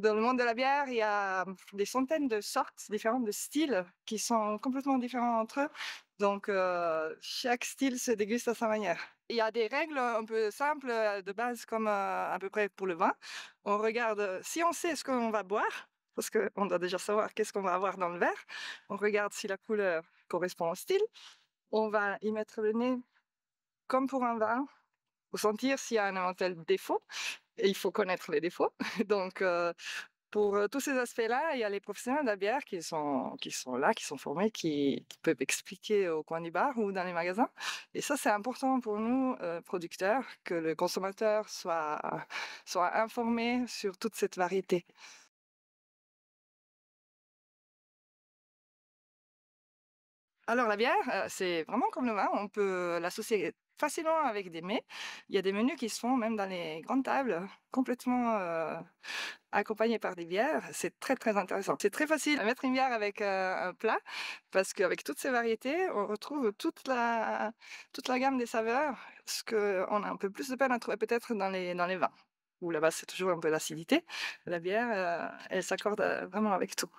Dans le monde de la bière, il y a hum, des centaines de sortes différentes de styles qui sont complètement différents entre eux. Donc, euh, chaque style se déguste à sa manière. Il y a des règles un peu simples euh, de base, comme euh, à peu près pour le vin. On regarde si on sait ce qu'on va boire, parce qu'on doit déjà savoir qu'est-ce qu'on va avoir dans le verre. On regarde si la couleur correspond au style. On va y mettre le nez comme pour un vin, sentir s'il y a un éventuel défaut. Et il faut connaître les défauts. Donc, euh, pour euh, tous ces aspects-là, il y a les professionnels de la bière qui sont, là, qui sont formés, qui, peuvent expliquer au coin du bar ou dans les magasins. Et ça, c'est important pour nous, euh, producteurs, que le consommateur soit informé sur toute cette variété. Alors la bière, c'est vraiment comme le vin, on peut l'associer facilement avec des mets. Il y a des menus qui se font même dans les grandes tables, complètement accompagnés par des bières. C'est très très intéressant. C'est très facile à mettre une bière avec un plat parce qu'avec toutes ces variétés, on retrouve toute la gamme des saveurs, ce qu'on a un peu plus de peine à trouver peut-être dans les vins. Où là-bas c'est toujours un peu l'acidité. La bière, elle s'accorde vraiment avec tout.